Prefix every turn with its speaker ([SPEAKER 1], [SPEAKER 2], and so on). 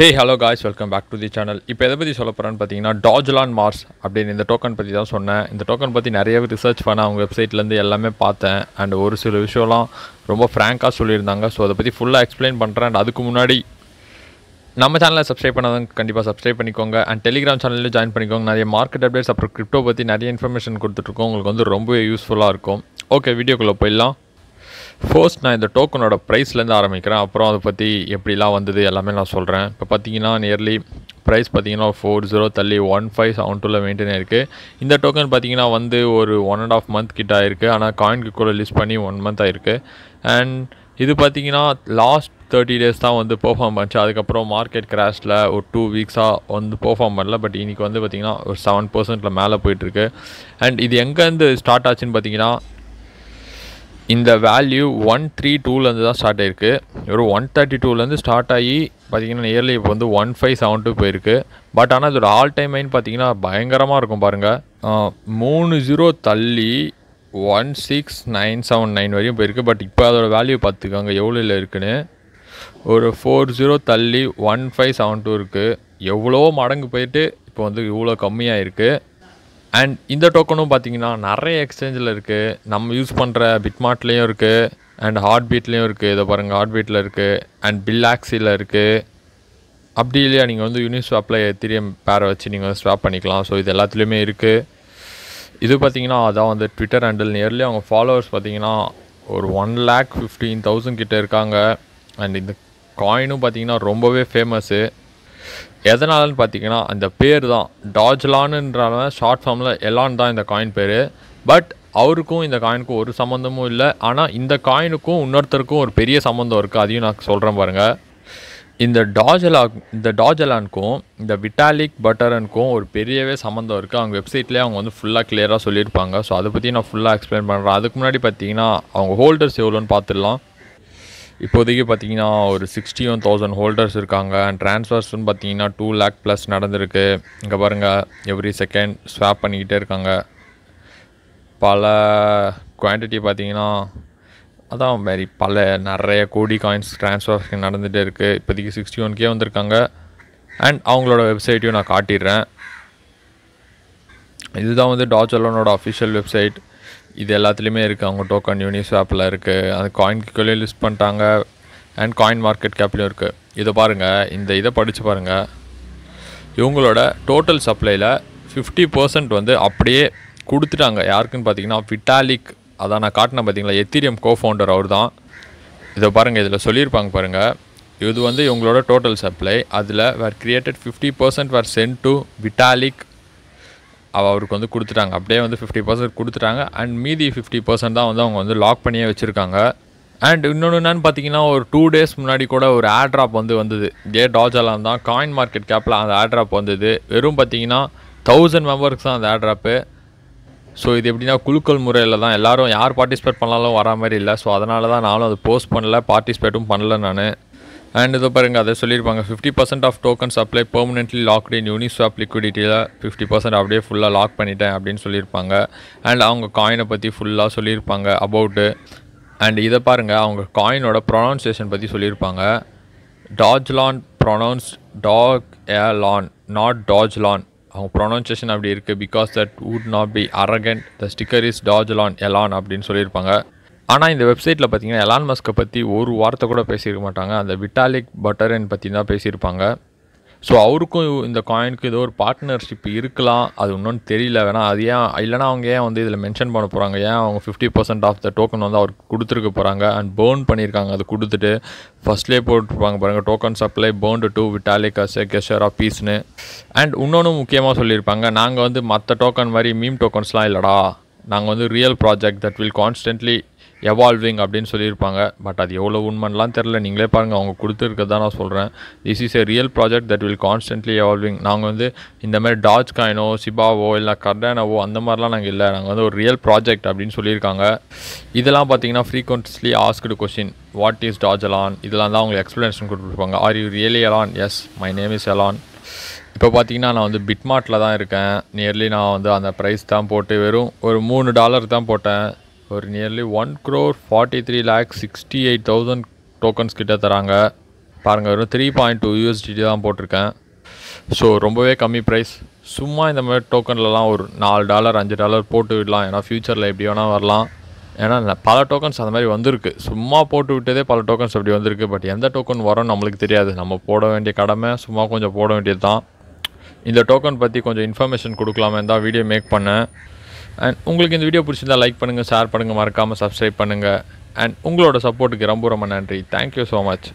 [SPEAKER 1] hey hello guys welcome back to the channel இப்போ எதை பற்றி சொல்ல போகிறேன்னு பார்த்தீங்கன்னா டாஜ்லான் மார்ஸ் அப்படின்னு இந்த டோக்கன் பற்றி தான் சொன்னேன் இந்த டோக்கன் பற்றி நிறையவே ரிசர்ச் பண்ண அவங்க வெப்சைட்லேருந்து எல்லாமே பார்த்தேன் அண்ட் ஒரு சில விஷயம்லாம் ரொம்ப ஃப்ராங்காக சொல்லியிருந்தாங்க ஸோ அதை பற்றி ஃபுல்லாக எக்ஸ்பிளைன் பண்ணுறேன் அண்ட் அதுக்கு முன்னாடி நம்ம சேனலில் சப்ஸ்கிரைப் பண்ணாதவங்க கண்டிப்பாக சப்ஸ்கிரைப் பண்ணிக்கோங்க அண்ட் டெலிகிராம் சேனலில் ஜாயின் பண்ணிக்கோங்க நிறைய மார்க்கெட் அப்டேட்ஸ் அப்புறம் கிரிப்டோ பற்றி நிறைய இன்ஃபர்மேஷன் கொடுத்துட்ருக்கோம் உங்களுக்கு வந்து ரொம்பவே யூஸ்ஃபுல்லாக இருக்கும் ஓகே வீடியோக்குள்ளே போயிடலாம் ஃபர்ஸ்ட் நான் இந்த டோக்கனோட ப்ரைஸ்லேருந்து ஆரம்பிக்கிறேன் அப்புறம் அதை பற்றி எப்படிலாம் வந்தது எல்லாமே நான் சொல்கிறேன் இப்போ பார்த்தீங்கன்னா நியர்லி ப்ரைஸ் பார்த்தீங்கன்னா ஃபோர் ஜீரோ தள்ளி ஒன் ஃபைவ் செவன் டூவில் மெயின்டைன் இருக்குது இந்த டோக்கன் பார்த்திங்கன்னா வந்து ஒரு ஒன் அண்ட் ஆஃப் மந்த் கிட்ட ஆயிருக்கு ஆனால் காயின்க்கு கூட லிஸ்ட் பண்ணி ஒன் மந்த் ஆயிருக்கு அண்ட் இது பார்த்தீங்கன்னா லாஸ்ட் தேர்ட்டி டேஸ் தான் வந்து பெர்ஃபார்ம் பண்ணிச்சு அதுக்கப்புறம் மார்க்கெட் கிராஷில் ஒரு டூ வீக்ஸாக வந்து பெர்ஃபார்ம் பண்ணல பட் இன்றைக்கி வந்து பார்த்திங்கன்னா ஒரு செவன் பர்சன்ட்டில் மேலே போயிட்டுருக்கு அண்ட் இது எங்கேருந்து ஸ்டார்ட் ஆச்சுன்னு பார்த்தீங்கன்னா இந்த வேல்யூ ஒன் த்ரீ டூலேருந்து தான் ஸ்டார்ட் ஆயிருக்கு ஒரு ஒன் தேர்ட்டி டூலேருந்து ஸ்டார்ட் ஆகி பார்த்திங்கன்னா இயர்லி இப்போ வந்து ஒன் ஃபைவ் செவன் டூ போயிருக்கு பட் ஆனால் இதோட ஆல் டைம் மைன் பார்த்தீங்கன்னா பயங்கரமாக இருக்கும் பாருங்கள் மூணு ஜீரோ தள்ளி one six nine seven nine வரையும் போயிருக்கு பட் இப்போ அதோட வேல்யூ பார்த்துக்கோங்க இல்லை இருக்குன்னு ஒரு ஃபோர் ஜீரோ தள்ளி ஒன் ஃபைவ் செவன் டூ இருக்குது எவ்வளோ மடங்கு போயிட்டு இப்போ வந்து இவ்வளோ கம்மியாக இருக்குது அண்ட் இந்த டோக்கனும் பார்த்தீங்கன்னா நிறைய எக்ஸ்சேஞ்சில் இருக்குது நம்ம யூஸ் பண்ணுற பிட்மார்ட்லேயும் இருக்குது அண்ட் ஹார்ட் பீட்லேயும் இருக்குது இதை பாருங்கள் ஹார்ட் பீட்டில் இருக்குது அண்ட் பில்லாக்ஸியில் இருக்குது அப்படி இல்லையா நீங்கள் வந்து யூனிஸ்வாப்பில் எத்திரியம் பேரை வச்சு நீங்கள் வந்து ஸ்வாப் பண்ணிக்கலாம் ஸோ இது எல்லாத்துலேயுமே இருக்குது இது பார்த்தீங்கன்னா அதான் வந்து ட்விட்டர் ஹேண்டில் நியர்லி அவங்க ஃபாலோவர்ஸ் பார்த்தீங்கன்னா ஒரு ஒன் லேக் ஃபிஃப்டீன் தௌசண்ட் கிட்டே இருக்காங்க அண்ட் இந்த காயினும் பார்த்தீங்கன்னா ரொம்பவே ஃபேமஸ்ஸு எதனாலன்னு பார்த்தீங்கன்னா அந்த பேர் தான் டாஜ்லான்ன்றால ஷார்ட் ஃபார்மில் எலான் தான் இந்த காயின் பேர் பட் அவருக்கும் இந்த காயினுக்கும் ஒரு சம்மந்தமும் இல்லை ஆனால் இந்த காயினுக்கும் இன்னொருத்தருக்கும் ஒரு பெரிய சம்மந்தம் இருக்குது அதையும் நான் சொல்கிறேன் பாருங்கள் இந்த டாஜலா இந்த டாஜலானுக்கும் இந்த விட்டாலிக் பட்டரனுக்கும் ஒரு பெரியவே சம்மந்தம் இருக்குது அவங்க வெப்சைட்லேயே அவங்க வந்து ஃபுல்லாக கிளியராக சொல்லியிருப்பாங்க ஸோ அதை பற்றி நான் ஃபுல்லாக எக்ஸ்பிளைன் பண்ணுறேன் அதுக்கு முன்னாடி பார்த்தீங்கன்னா அவங்க ஹோல்டர்ஸ் எவ்வளோன்னு பார்த்துடலாம் இப்போதைக்கு பார்த்தீங்கன்னா ஒரு சிக்ஸ்டி ஒன் தௌசண்ட் ஹோல்டர்ஸ் இருக்காங்க அண்ட் ட்ரான்ஸ்ஃபர்ஸ்னு பார்த்தீங்கன்னா டூ லேக் ப்ளஸ் நடந்திருக்கு இங்கே பாருங்கள் எவ்ரி செகண்ட் ஸ்வாப் பண்ணிக்கிட்டே இருக்காங்க பல குவான்டிட்டி பார்த்தீங்கன்னா அதான் மாரி பல நிறைய கோடி காயின்ஸ் ட்ரான்ஸ்ஃபர்ஷன் நடந்துகிட்டே இருக்குது இப்போதைக்கு சிக்ஸ்டி ஒன்கே வந்திருக்காங்க அண்ட் அவங்களோட வெப்சைட்டையும் நான் காட்டிடுறேன் இதுதான் வந்து டாச்சலோனோட அஃபிஷியல் வெப்சைட் இது எல்லாத்துலேயுமே இருக்குது அவங்க டோக்கன் ஆப்பில் இருக்குது அந்த காயின் கீழே லிஸ்ட் பண்ணிட்டாங்க அண்ட் காயின் மார்க்கெட் கேப்லேயும் இருக்குது இதை பாருங்கள் இந்த இதை படித்து பாருங்கள் இவங்களோட டோட்டல் சப்ளையில் ஃபிஃப்டி பர்சன்ட் வந்து அப்படியே கொடுத்துட்டாங்க யாருக்குன்னு பார்த்தீங்கன்னா விட்டாலிக் அதான் நான் காட்டினேன் பார்த்தீங்களா எத்திரியம் கோ ஃபவுண்டர் அவர் தான் இதை பாருங்கள் இதில் சொல்லியிருப்பாங்க பாருங்கள் இது வந்து இவங்களோட டோட்டல் சப்ளை அதில் were created fifty percent were sent to Vitalik அவ அவருக்கு வந்து கொடுத்துட்டாங்க அப்படியே வந்து ஃபிஃப்டி பர்சன்ட் கொடுத்துட்டாங்க அண்ட் மீதி ஃபிஃப்டி பர்சன்ட் தான் வந்து அவங்க வந்து லாக் பண்ணியே வச்சுருக்காங்க அண்ட் இன்னொன்று என்னென்னு பார்த்தீங்கன்னா ஒரு டூ டேஸ் முன்னாடி கூட ஒரு ஆட்ராப் வந்து வந்தது இதே டாஜாலாம் தான் காயின் மார்க்கெட் கேப்பில் அந்த ஆட்ராப் வந்தது வெறும் பார்த்தீங்கன்னா தௌசண்ட் மெம்பர்ஸ் தான் அந்த ஆட்ராப்பு ஸோ இது எப்படின்னா குழுக்கள் முறையில் தான் எல்லோரும் யார் பார்ட்டிசிபேட் பண்ணாலும் வரா மாதிரி இல்லை ஸோ அதனால தான் நானும் அது போஸ்ட் பண்ணல பார்ட்டிசிபேட்டும் பண்ணல நான் அண்ட் இதை பாருங்கள் அதை சொல்லியிருப்பாங்க fifty percent of tokens apply permanently locked in Uniswap லிக்விடிட்டியில் ஃபிஃப்டி பர்சன்ட் அப்படியே ஃபுல்லாக லாக் பண்ணிட்டேன் அப்படின்னு சொல்லியிருப்பாங்க அண்ட் அவங்க காயினை பற்றி ஃபுல்லாக சொல்லியிருப்பாங்க அபவுட்டு அண்ட் இதை பாருங்கள் அவங்க காயினோட ப்ரொனவுன்சியேஷன் பற்றி சொல்லியிருப்பாங்க Lon pronounce dog a Lon not Lon அவங்க ப்ரொனவுன்சியேஷன் அப்படி இருக்குது because that would not be arrogant the sticker is Lon Elon அப்படின்னு சொல்லியிருப்பாங்க ஆனால் இந்த வெப்சைட்டில் பார்த்தீங்கன்னா எலான் மஸ்கை பற்றி ஒரு வார்த்தை கூட பேசியிருக்க மாட்டாங்க அந்த விட்டாலிக் பட்டரன் பற்றி தான் பேசியிருப்பாங்க ஸோ அவருக்கும் இந்த காயினுக்கு ஏதோ ஒரு பார்ட்னர்ஷிப் இருக்கலாம் அது இன்னொன்று தெரியல வேணால் அது ஏன் இல்லைனா அவங்க ஏன் வந்து இதில் மென்ஷன் பண்ண போகிறாங்க ஏன் அவங்க fifty percent of the token வந்து அவருக்கு கொடுத்துருக்க போகிறாங்க அண்ட் பேர்ன் பண்ணியிருக்காங்க அது கொடுத்துட்டு ஃபஸ்ட்லேயே போட்டுருப்பாங்க பாருங்கள் token supply burned to Vitalik as gesture of பீஸ்னு அண்ட் இன்னொன்று முக்கியமாக சொல்லியிருப்பாங்க நாங்கள் வந்து மற்ற டோக்கன் மாதிரி மீம் டோக்கன்ஸ்லாம் இல்லைடா நாங்கள் வந்து real project that will constantly evolving அப்படின்னு சொல்லியிருப்பாங்க பட் அது எவ்வளோ உண்மைலாம் தெரில நீங்களே பாருங்கள் அவங்க கொடுத்துருக்கதான் நான் சொல்கிறேன் this is a real project that will constantly evolving நாங்கள் வந்து இந்த மாதிரி டாஜ் காயினோ சிபாவோ இல்லை கர்டானவோ அந்த மாதிரிலாம் நாங்கள் இல்லை நாங்கள் வந்து ஒரு ரியல் ப்ராஜெக்ட் அப்படின்னு சொல்லியிருக்காங்க இதெல்லாம் பார்த்தீங்கன்னா frequently asked question what is Dogelon இதெல்லாம் தான் அவங்களுக்கு எக்ஸ்ப்ளனேஷன் கொடுத்துருப்பாங்க are you really Elon yes my name is Elon இப்போ பார்த்தீங்கன்னா நான் வந்து பிட்மார்ட்டில் தான் இருக்கேன் நியர்லி நான் வந்து அந்த ப்ரைஸ் தான் போட்டு வெறும் ஒரு மூணு டாலர் தான் போட்டேன் ஒரு nearly one crore forty three lakh sixty eight thousand tokens கிட்டே தராங்க பாருங்கள் வெறும் த்ரீ பாயிண்ட் டூ யூஎஸ்டிடி தான் போட்டிருக்கேன் ஸோ ரொம்பவே கம்மி ப்ரைஸ் சும்மா இந்த மாதிரி டோக்கன்லலாம் ஒரு நாலு டாலர் அஞ்சு டாலர் போட்டு விடலாம் ஏன்னா ஃப்யூச்சரில் எப்படி வேணால் வரலாம் ஏன்னா பல டோக்கன்ஸ் அந்த மாதிரி வந்திருக்கு சும்மா போட்டு விட்டதே பல டோக்கன்ஸ் அப்படி வந்திருக்கு பட் எந்த டோக்கன் வரும்னு நம்மளுக்கு தெரியாது நம்ம போட வேண்டிய கடமை சும்மா கொஞ்சம் போட வேண்டியது தான் இந்த டோக்கன் பற்றி கொஞ்சம் இன்ஃபர்மேஷன் கொடுக்கலாமே தான் வீடியோ மேக் பண்ணேன் அண்ட் உங்களுக்கு இந்த வீடியோ பிடிச்சிருந்தால் லைக் பண்ணுங்கள் ஷேர் பண்ணுங்கள் மறக்காமல் சப்ஸ்கிரைப் பண்ணுங்கள் அண்ட் உங்களோட சப்போர்ட்டுக்கு ரொம்ப ரொம்ப நன்றி தேங்க்யூ ஸோ மச்